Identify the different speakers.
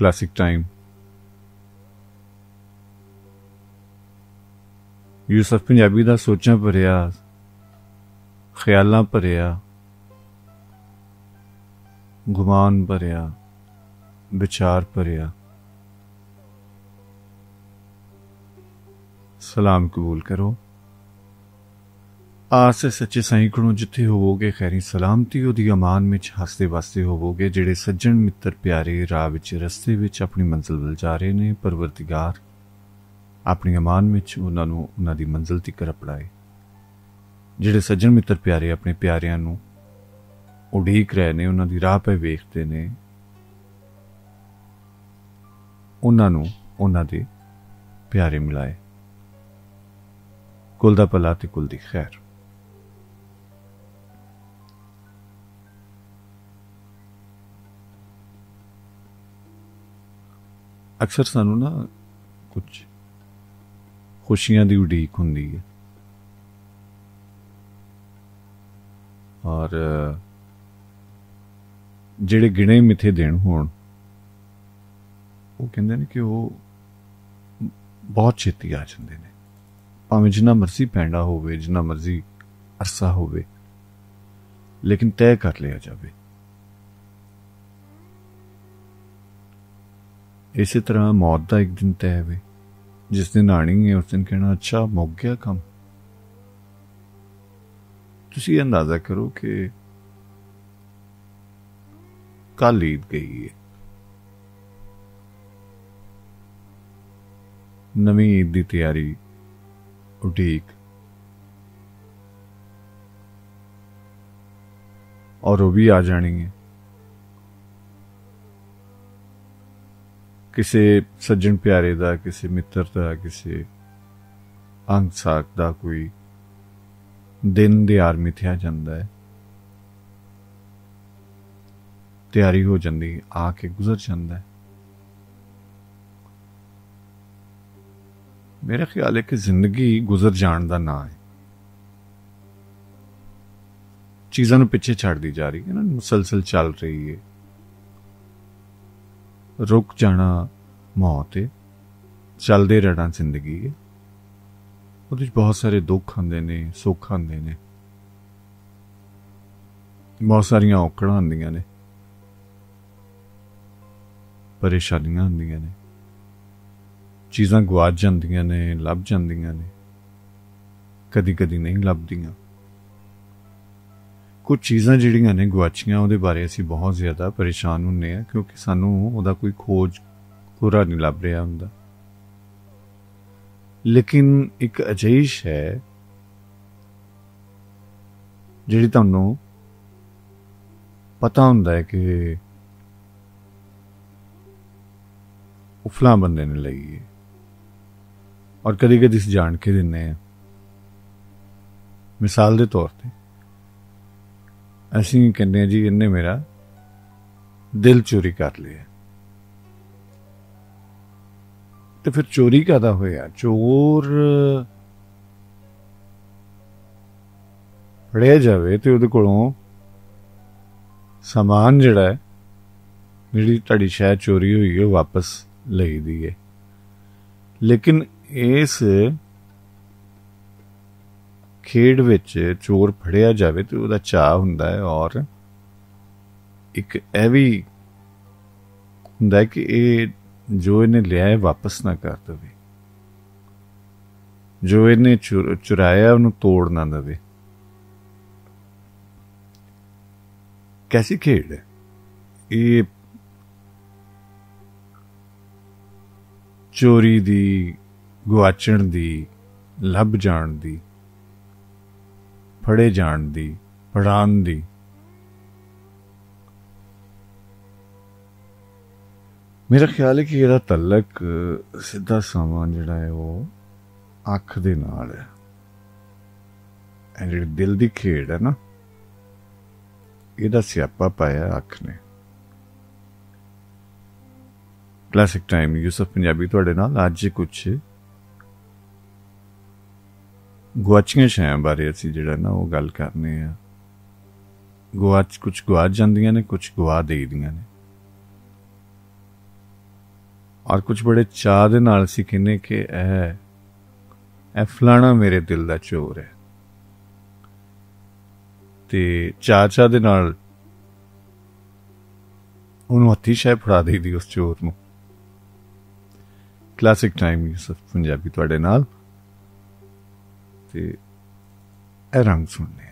Speaker 1: classic time. Yusuf Punjabi ਦਾ ਸੋਚਾਂ ਭਰਿਆ ਖਿਆਲਾਂ ਭਰਿਆ ਗੁਮਾਨ ਭਰਿਆ ਵਿਚਾਰ ਭਰਿਆ सलाम कबूल करो ਆਸ ਸੱਚੇ ਸਾਈਂ ਕੋਲੋਂ ਜਿੱਥੇ ਹੋਵੋਗੇ ਖੈਰੀ ਸਲਾਮਤੀ ਉਹਦੀ ਅਮਾਨ ਵਿੱਚ ਹੱਸਦੇ ਵਸਦੇ ਹੋਵੋਗੇ ਜਿਹੜੇ ਸੱਜਣ ਮਿੱਤਰ ਪਿਆਰੇ ਰਾਹ ਵਿੱਚ ਰਸਤੇ ਵਿੱਚ ਆਪਣੀ ਮੰਜ਼ਿਲ ਵੱਲ ਜਾ ਰਹੇ ਨੇ ਪਰਵਰਤਿਗਾਰ ਆਪਣੀ ਅਮਾਨ ਵਿੱਚ ਉਹਨਾਂ ਨੂੰ ਉਹਨਾਂ ਦੀ ਮੰਜ਼ਿਲ ਤੱਕ ਅਪੜਾਏ ਜਿਹੜੇ ਸੱਜਣ ਮਿੱਤਰ ਪਿਆਰੇ ਆਪਣੇ ਪਿਆਰਿਆਂ ਨੂੰ ਉਡੀਕ ਰਹੇ ਨੇ ਉਹਨਾਂ ਦੀ ਰਾਹ 'ਤੇ ਵੇਖਦੇ ਨੇ ਉਹਨਾਂ ਨੂੰ ਉਹਨਾਂ ਦੇ ਪਿਆਰੇ ਮਿਲਾਏ ਕੁਲ ਦਾ ਭਲਾ ਤੇ ਕੁਲ ਦੀ ਖੈਰ ਅਕਸਰ ਸਾਨੂੰ ਨਾ ਕੁਝ ਖੁਸ਼ੀਆਂ ਦੀ ਉਡੀਕ ਹੁੰਦੀ ਹੈ ਔਰ ਜਿਹੜੇ ਗਿਣੇ ਮਿੱਥੇ ਦੇਣ ਹੋਣ ਉਹ ਕਹਿੰਦੇ ਨੇ ਕਿ ਉਹ ਬਹੁਤ ਛੇਤੀ ਆ ਜਾਂਦੇ ਨੇ ਭਾਵੇਂ ਜਿੰਨਾ ਮਰਜ਼ੀ ਪੈਂਡਾ ਹੋਵੇ ਜਿੰਨਾ ਮਰਜ਼ੀ ਅਰਸਾ ਹੋਵੇ ਲੇਕਿਨ ਤੈਅ ਕਰ ਲਿਆ ਜਾਵੇ ਇਸੇ ਤਰ੍ਹਾਂ ਮੌਤ ਦਾ ਇੱਕ ਦਿਨ ਤੈਅ ਹੋਵੇ ਜਿਸ ਦਿਨ ਆਣੀ ਹੈ ਉਸ ਦਿਨ ਕਹਿਣਾ ਅੱਛਾ ਮੁੱਕ ਗਿਆ ਕੰਮ ਤੁਸੀਂ ਅੰਦਾਜ਼ਾ ਕਰੋ ਕਿ ਕੱਲ ਈਦ ਗਈ ਹੈ ਨਵੀਂ ਈਦ ਦੀ ਤਿਆਰੀ ਉਡੀਕ ਔਰ ਉਹ ਵੀ ਆ ਜਾਣੀ ਹੈ ਕਿਸੇ ਸੱਜਣ ਪਿਆਰੇ ਦਾ ਕਿਸੇ ਮਿੱਤਰ ਦਾ ਕਿਸੇ ਅੰਗ ਸਾਕ ਦਾ ਕੋਈ ਦਿਨ ਦੇ ਆਰਮੀ ਥਿਆ ਜਾਂਦਾ ਹੈ ਤਿਆਰੀ ਹੋ ਜਾਂਦੀ ਆ ਕੇ ਗੁਜ਼ਰ ਜਾਂਦਾ ਹੈ ਮੇਰੇ ਖਿਆਲ ਹੈ ਕਿ ਜ਼ਿੰਦਗੀ ਗੁਜ਼ਰ ਜਾਣ ਦਾ ਨਾਂ ਹੈ ਚੀਜ਼ਾਂ ਨੂੰ ਪਿੱਛੇ ਛੱਡਦੀ ਜਾ ਰਹੀ ਹੈ ਨਾ ਮੁਸਲਸਲ ਚੱਲ ਰਹੀ ਹੈ ਰੁਕ ਜਾਣਾ ਮੌਤ ਹੈ ਚੱਲਦੇ ਰਹਿਣਾ ਜ਼ਿੰਦਗੀ ਹੈ ਉਹਦੇ ਵਿੱਚ ਬਹੁਤ ਸਾਰੇ ਦੁੱਖ ਹੁੰਦੇ ਨੇ ਸੁੱਖ ਹੁੰਦੇ ਨੇ ਬਹੁਤ ਸਾਰੀਆਂ ਔਕੜਾਂ ਹੁੰਦੀਆਂ ਨੇ ਪਰੇਸ਼ਾਨੀਆਂ ਹੁੰਦੀਆਂ ਨੇ ਚੀਜ਼ਾਂ ਗਵਾਚ ਜਾਂਦੀਆਂ ਨੇ ਲੱਭ ਜਾਂਦੀਆਂ ਨੇ ਕਦੀ-ਕਦੀ ਨਹੀਂ ਲੱਭਦੀਆਂ ਕੁਝ ਚੀਜ਼ਾਂ ਜਿਹੜੀਆਂ ਨੇ ਗਵਾਚੀਆਂ ਉਹਦੇ ਬਾਰੇ ਅਸੀਂ ਬਹੁਤ ਜ਼ਿਆਦਾ ਪਰੇਸ਼ਾਨ ਹੁੰਨੇ ਆ ਕਿਉਂਕਿ ਸਾਨੂੰ ਉਹਦਾ ਕੋਈ ਖੋਜ ਪੂਰਾ ਨਹੀਂ ਲੱਭ ਰਿਹਾ ਹੁੰਦਾ ਲੇਕਿਨ ਇੱਕ ਅਜੀਸ਼ ਹੈ ਜਿਹੜੀ ਤੁਹਾਨੂੰ ਪਤਾ ਹੁੰਦਾ ਹੈ ਕਿ ਉਫਲਾ ਬੰਦੇ ਨੇ ਲਈ ਹੈ ਔਰ ਕਦੇ ਕਦੇ ਇਸ ਜਾਣ ਕੇ ਦਿੰਨੇ ਆ ਮਿਸਾਲ ਦੇ ਤੌਰ ਤੇ ਅਸੀਂ ਕਹਿੰਦੇ ਜੀ ਇਹਨੇ ਮੇਰਾ ਦਿਲ ਚੋਰੀ ਕਰ ਲਿਆ ਤੇ ਫਿਰ ਚੋਰੀ ਕਾਦਾ ਹੋਇਆ ਚੋਰ ਫੜਿਆ ਜਾਵੇ ਤੇ ਉਹਦੇ ਕੋਲੋਂ ਸਮਾਨ ਜਿਹੜਾ ਹੈ ਜਿਹੜੀ ਤੁਹਾਡੀ ਸ਼ਾਇਦ ਚੋਰੀ ਹੋਈ ਹੈ ਵਾਪਸ ਲਈ ਦੀ ਹੈ ਲੇਕਿਨ ਇਸ ਖੇਡ ਵਿੱਚ ਚੋਰ ਫੜਿਆ ਜਾਵੇ ਤੇ ਉਹਦਾ ਚਾਹ ਹੁੰਦਾ ਹੈ ਔਰ ਇੱਕ ਐ ਵੀ ਹੁੰਦਾ ਕਿ ਇਹ ਜੋ ਇਹਨੇ ਲਿਆ ਹੈ ਵਾਪਸ ਨਾ ਕਰ ਦੇਵੇ ਜੋ ਇਹਨੇ ਚੁਰਾਇਆ ਉਹਨੂੰ ਤੋੜ ਨਾ ਦੇਵੇ ਕੈਸੀ ਖੇਡ ਹੈ ਇਹ ਚੋਰੀ ਦੀ ਗਵਾਚਣ ਦੀ ਲੱਭ ਜਾਣ ਦੀ ਫੜੇ ਜਾਣ ਦੀ ਪੜਾਨ ਦੀ ਮੇਰਾ ਖਿਆਲ ਹੈ ਕਿ ਇਹਦਾ ਤਲਕ ਸਿੱਧਾ ਸਮਾਂ ਜਿਹੜਾ ਹੈ ਉਹ ਅੱਖ ਦੇ ਨਾਲ ਹੈ ਇਹ ਦਿਲ ਦੀ ਖੇੜ ਹੈ ਨਾ ਇਹਦਾ ਸਿਆਪਾ ਪਾਇਆ ਅੱਖ ਨੇ ਕਲਾਸਿਕ ਟਾਈਮ ਯੂਸਫ ਪੰਜਾਬੀ ਤੁਹਾਡੇ ਨਾਲ ਅੱਜ ਕੁਝ ਗੁਆਚੀਆਂ ਸ਼ੈਆਂ ਬਾਰੇ ਅਸੀਂ ਜਿਹੜਾ ਨਾ ਉਹ ਗੱਲ ਕਰਨੀ ਆ ਗੁਆਚ ਕੁਝ ਗੁਆਚ ਜਾਂਦੀਆਂ ਨੇ ਕੁਝ ਗਵਾ ਦੇਈਦੀਆਂ ਨੇ ਔਰ ਕੁਝ ਬੜੇ ਚਾਹ ਦੇ ਨਾਲ ਸੀ ਕਿੰਨੇ ਕਿ ਇਹ ਇਹ ਫਲਾਣਾ ਮੇਰੇ ਦਿਲ ਦਾ ਚੋਰ ਹੈ ਤੇ ਚਾਚਾ ਦੇ ਨਾਲ ਉਹਨੂੰ ਹੱਥੀ ਸ਼ਾਇ ਫੜਾ ਦੇਈਦੀ ਉਸ ਚੋਰ ਨੂੰ ਕਲਾਸਿਕ ਟਾਈਮ ਯੂਸਫ ਪੰਜਾਬੀ ਤੁਹਾਡੇ ਨਾਲ ਤੇ ਇਹ ਰੰਗ ਸੁਣਨੇ